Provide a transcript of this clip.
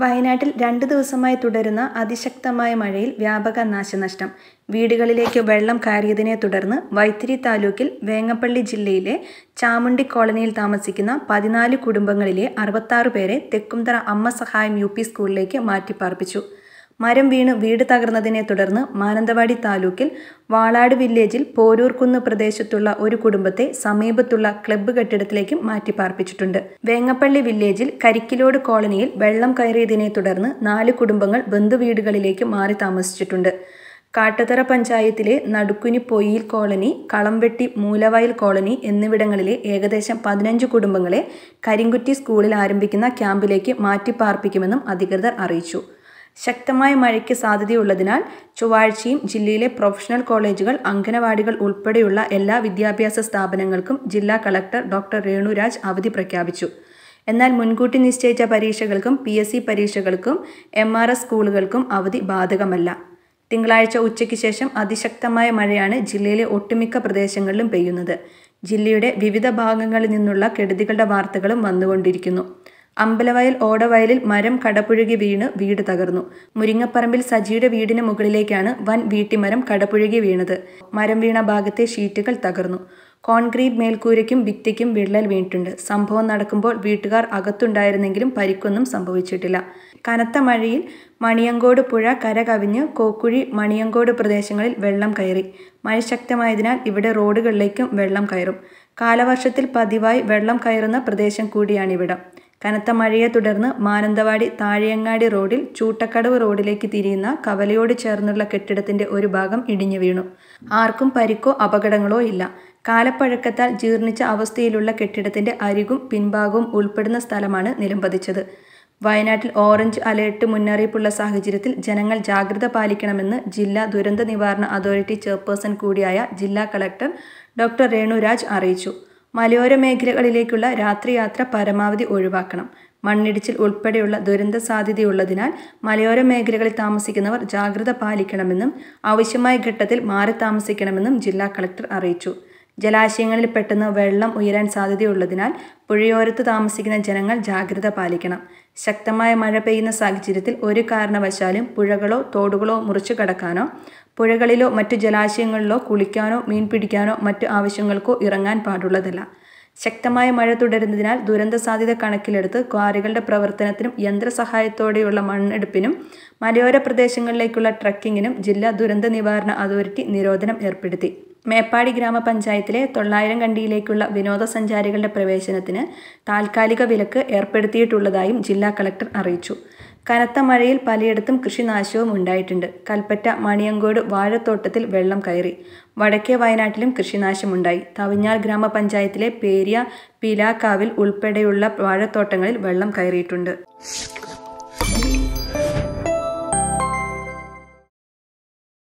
വയനാട്ടിൽ രണ്ടു ദിവസമായി തുടരുന്ന അതിശക്തമായ മഴയിൽ വ്യാപക നാശനഷ്ടം വീടുകളിലേക്ക് വെള്ളം കയറിയതിനെ തുടർന്ന് വൈത്തിരി താലൂക്കിൽ വേങ്ങപ്പള്ളി ജില്ലയിലെ ചാമുണ്ടി കോളനിയിൽ താമസിക്കുന്ന പതിനാല് കുടുംബങ്ങളിലെ അറുപത്താറ് പേരെ തെക്കുംതറ അമ്മ സഹായം യു സ്കൂളിലേക്ക് മാറ്റിപ്പാർപ്പിച്ചു മരം വീണ് വീട് തകർന്നതിനെ തുടർന്ന് മാനന്തവാടി താലൂക്കിൽ വാളാട് വില്ലേജിൽ പോരൂർക്കുന്ന് പ്രദേശത്തുള്ള ഒരു കുടുംബത്തെ സമീപത്തുള്ള ക്ലബ്ബ് കെട്ടിടത്തിലേക്ക് മാറ്റിപ്പാർപ്പിച്ചിട്ടുണ്ട് വേങ്ങപ്പള്ളി വില്ലേജിൽ കരിക്കിലോട് കോളനിയിൽ വെള്ളം കയറിയതിനെ തുടർന്ന് നാല് കുടുംബങ്ങൾ ബന്ധുവീടുകളിലേക്ക് മാറി താമസിച്ചിട്ടുണ്ട് കാട്ടുതറ പഞ്ചായത്തിലെ നടുക്കുനി പൊയ്യിൽ കോളനി കളംവെട്ടി മൂലവയൽ കോളനി എന്നിവിടങ്ങളിലെ ഏകദേശം പതിനഞ്ച് കുടുംബങ്ങളെ കരിങ്കുറ്റി സ്കൂളിൽ ആരംഭിക്കുന്ന ക്യാമ്പിലേക്ക് മാറ്റിപ്പാർപ്പിക്കുമെന്നും അധികൃതർ അറിയിച്ചു ശക്തമായ മഴയ്ക്ക് സാധ്യതയുള്ളതിനാൽ ചൊവ്വാഴ്ചയും ജില്ലയിലെ പ്രൊഫഷണൽ കോളേജുകൾ അംഗനവാടികൾ ഉൾപ്പെടെയുള്ള എല്ലാ വിദ്യാഭ്യാസ സ്ഥാപനങ്ങൾക്കും ജില്ലാ കളക്ടർ ഡോക്ടർ രേണുരാജ് അവധി പ്രഖ്യാപിച്ചു എന്നാൽ മുൻകൂട്ടി നിശ്ചയിച്ച പരീക്ഷകൾക്കും പി എസ് സി പരീക്ഷകൾക്കും എം ആർ എസ് സ്കൂളുകൾക്കും അവധി ബാധകമല്ല തിങ്കളാഴ്ച ഉച്ചയ്ക്ക് ശേഷം അതിശക്തമായ മഴയാണ് ജില്ലയിലെ ഒട്ടുമിക്ക പ്രദേശങ്ങളിലും പെയ്യുന്നത് ജില്ലയുടെ വിവിധ ഭാഗങ്ങളിൽ നിന്നുള്ള കെടുതികളുടെ വാർത്തകളും വന്നുകൊണ്ടിരിക്കുന്നു അമ്പലവയൽ ഓടവയലിൽ മരം കടപുഴകി വീണ് വീട് തകർന്നു മുരിങ്ങപ്പറമ്പിൽ സജിയുടെ വീടിന് മുകളിലേക്കാണ് വൻ വീട്ടിമരം കടപുഴകി വീണത് മരം വീണ ഭാഗത്തെ ഷീറ്റുകൾ തകർന്നു കോൺക്രീറ്റ് മേൽക്കൂരയ്ക്കും ഭിത്തിക്കും വിള്ളൽ വീണിട്ടുണ്ട് സംഭവം നടക്കുമ്പോൾ വീട്ടുകാർ അകത്തുണ്ടായിരുന്നെങ്കിലും പരിക്കൊന്നും സംഭവിച്ചിട്ടില്ല കനത്ത മഴയിൽ മണിയങ്കോട് പുഴ കര കവിഞ്ഞ് കോക്കുഴി മണിയങ്കോട് പ്രദേശങ്ങളിൽ വെള്ളം കയറി മഴ ശക്തമായതിനാൽ ഇവിടെ റോഡുകളിലേക്കും വെള്ളം കയറും കാലവർഷത്തിൽ പതിവായി വെള്ളം കയറുന്ന പ്രദേശം കൂടിയാണിവിടം കനത്ത മഴയെ തുടർന്ന് മാനന്തവാടി താഴെയങ്ങാടി റോഡിൽ ചൂട്ടക്കടവ് റോഡിലേക്ക് തിരിയുന്ന കവലയോട് ചേർന്നുള്ള കെട്ടിടത്തിന്റെ ഒരു ഭാഗം ഇടിഞ്ഞു വീണു ആർക്കും പരിക്കോ അപകടങ്ങളോ ഇല്ല കാലപ്പഴക്കത്താൽ ജീർണിച്ച അവസ്ഥയിലുള്ള കെട്ടിടത്തിന്റെ അരികും പിൻഭാഗവും ഉൾപ്പെടുന്ന സ്ഥലമാണ് നിലംപതിച്ചത് വയനാട്ടിൽ ഓറഞ്ച് അലേർട്ട് മുന്നറിയിപ്പുള്ള സാഹചര്യത്തിൽ ജനങ്ങൾ ജാഗ്രത പാലിക്കണമെന്ന് ജില്ലാ ദുരന്ത നിവാരണ അതോറിറ്റി ചെയർപേഴ്സൺ കൂടിയായ ജില്ലാ കളക്ടർ ഡോക്ടർ രേണുരാജ് അറിയിച്ചു മലയോര മേഖലകളിലേക്കുള്ള രാത്രിയാത്ര പരമാവധി ഒഴിവാക്കണം മണ്ണിടിച്ചിൽ ഉൾപ്പെടെയുള്ള ദുരന്ത സാധ്യതയുള്ളതിനാൽ മലയോര മേഖലകളിൽ താമസിക്കുന്നവർ ജാഗ്രത പാലിക്കണമെന്നും ആവശ്യമായ ഘട്ടത്തിൽ മാറി താമസിക്കണമെന്നും ജില്ലാ കളക്ടർ അറിയിച്ചു ജലാശയങ്ങളിൽ പെട്ടെന്ന് വെള്ളം ഉയരാൻ സാധ്യതയുള്ളതിനാൽ പുഴയോരത്ത് താമസിക്കുന്ന ജനങ്ങൾ ജാഗ്രത പാലിക്കണം ശക്തമായ മഴ പെയ്യുന്ന സാഹചര്യത്തിൽ ഒരു കാരണവശാലും പുഴകളോ തോടുകളോ മുറിച്ചു കടക്കാനോ പുഴകളിലോ മറ്റു ജലാശയങ്ങളിലോ കുളിക്കാനോ മീൻ പിടിക്കാനോ മറ്റു ആവശ്യങ്ങൾക്കോ ഇറങ്ങാൻ പാടുള്ളതല്ല ശക്തമായ മഴ തുടരുന്നതിനാൽ ദുരന്ത സാധ്യത കണക്കിലെടുത്ത് ക്വാറികളുടെ പ്രവർത്തനത്തിനും യന്ത്രസഹായത്തോടെയുള്ള മണ്ണെടുപ്പിനും മലയോര പ്രദേശങ്ങളിലേക്കുള്ള ട്രക്കിങ്ങിനും ജില്ലാ ദുരന്ത നിവാരണ അതോറിറ്റി നിരോധനം ഏർപ്പെടുത്തി മേപ്പാടി ഗ്രാമപഞ്ചായത്തിലെ തൊള്ളായിരം കണ്ടിയിലേക്കുള്ള വിനോദസഞ്ചാരികളുടെ പ്രവേശനത്തിന് താൽക്കാലിക വിലക്ക് ഏർപ്പെടുത്തിയിട്ടുള്ളതായും ജില്ലാ കളക്ടർ അറിയിച്ചു കനത്ത മഴയിൽ പലയിടത്തും കൃഷിനാശവും ഉണ്ടായിട്ടുണ്ട് കൽപ്പറ്റ മണിയങ്കോട് വാഴത്തോട്ടത്തിൽ വെള്ളം കയറി വടക്കേ വയനാട്ടിലും കൃഷിനാശമുണ്ടായി തവിഞ്ഞാൽ ഗ്രാമപഞ്ചായത്തിലെ പേരിയ പിലാക്കാവിൽ ഉൾപ്പെടെയുള്ള വാഴത്തോട്ടങ്ങളിൽ വെള്ളം കയറിയിട്ടുണ്ട്